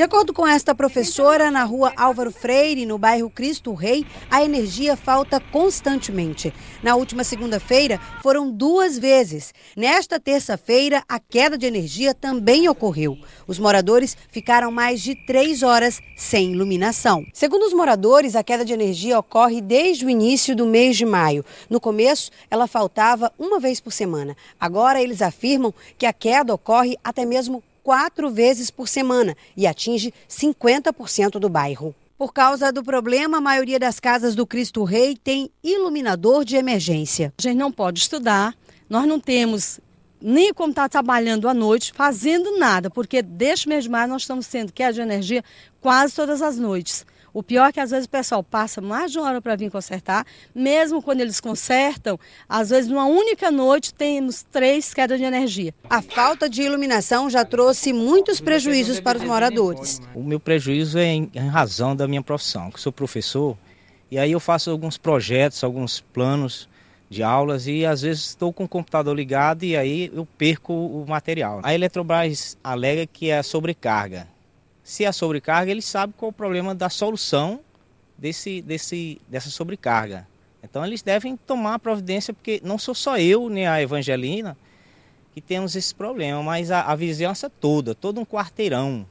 De acordo com esta professora, na rua Álvaro Freire, no bairro Cristo Rei, a energia falta constantemente. Na última segunda-feira, foram duas vezes. Nesta terça-feira, a queda de energia também ocorreu. Os moradores ficaram mais de três horas sem iluminação. Segundo os moradores, a queda de energia ocorre desde o início do mês de maio. No começo, ela faltava uma vez por semana. Agora, eles afirmam que a queda ocorre até mesmo quatro vezes por semana e atinge 50% do bairro. Por causa do problema, a maioria das casas do Cristo Rei tem iluminador de emergência. A gente não pode estudar, nós não temos nem como estar tá trabalhando à noite, fazendo nada, porque deste mês de maio nós estamos sendo queda de energia quase todas as noites. O pior é que às vezes o pessoal passa mais de uma hora para vir consertar, mesmo quando eles consertam, às vezes numa única noite temos três quedas de energia. A falta de iluminação já trouxe muitos prejuízos para os moradores. Né? O meu prejuízo é em razão da minha profissão, que sou professor, e aí eu faço alguns projetos, alguns planos de aulas e às vezes estou com o computador ligado e aí eu perco o material. A Eletrobras alega que é a sobrecarga, se é sobrecarga, ele sabe qual é o problema da solução desse, desse, dessa sobrecarga. Então eles devem tomar providência, porque não sou só eu nem né, a Evangelina que temos esse problema, mas a, a vizinhança toda, todo um quarteirão